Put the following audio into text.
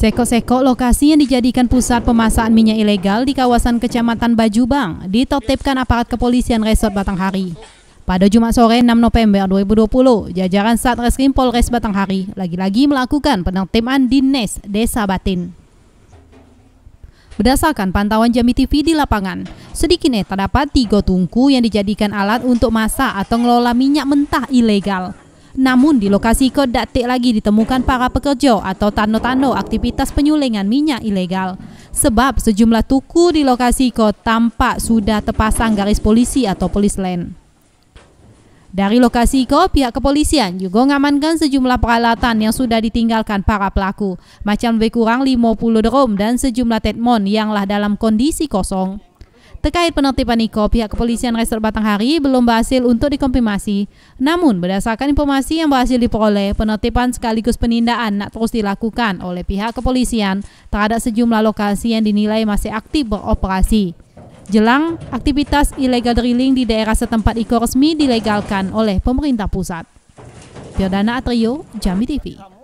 Seko-seko lokasi yang dijadikan pusat pemasakan minyak ilegal di kawasan Kecamatan Bajubang ditertibkan aparat kepolisian Resort Batanghari. Pada Jumat sore 6 November 2020, jajaran Satreskrim Polres Batanghari lagi-lagi melakukan penertiban di NES Desa Batin. Berdasarkan pantauan Jami TV di lapangan, sedikitnya terdapat tiga tungku yang dijadikan alat untuk masak atau ngelola minyak mentah ilegal. Namun di lokasi Kodak T lagi ditemukan para pekerja atau tano-tano aktivitas penyulingan minyak ilegal. Sebab sejumlah tuku di lokasi kod tampak sudah terpasang garis polisi atau polis lain. Dari lokasi ko pihak kepolisian juga mengamankan sejumlah peralatan yang sudah ditinggalkan para pelaku, macam lebih kurang 50 drum dan sejumlah tetmon yang lah dalam kondisi kosong. Terkait penertiban Niko, pihak kepolisian Resor Batanghari belum berhasil untuk dikonfirmasi. Namun, berdasarkan informasi yang berhasil diperoleh, penertiban sekaligus penindaan nak terus dilakukan oleh pihak kepolisian terhadap sejumlah lokasi yang dinilai masih aktif beroperasi. Jelang, aktivitas ilegal drilling di daerah setempat Niko resmi dilegalkan oleh pemerintah pusat. Piodana Atrio, Jami TV.